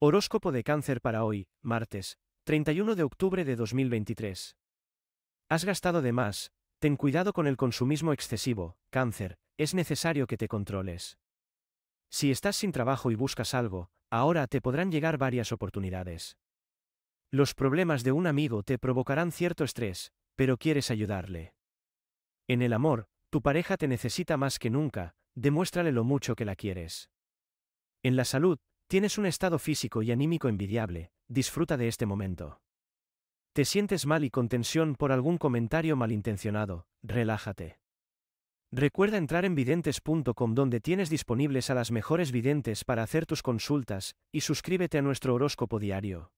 Horóscopo de cáncer para hoy, martes, 31 de octubre de 2023. Has gastado de más, ten cuidado con el consumismo excesivo, cáncer, es necesario que te controles. Si estás sin trabajo y buscas algo, ahora te podrán llegar varias oportunidades. Los problemas de un amigo te provocarán cierto estrés, pero quieres ayudarle. En el amor, tu pareja te necesita más que nunca, demuéstrale lo mucho que la quieres. En la salud, Tienes un estado físico y anímico envidiable, disfruta de este momento. Te sientes mal y con tensión por algún comentario malintencionado, relájate. Recuerda entrar en videntes.com donde tienes disponibles a las mejores videntes para hacer tus consultas, y suscríbete a nuestro horóscopo diario.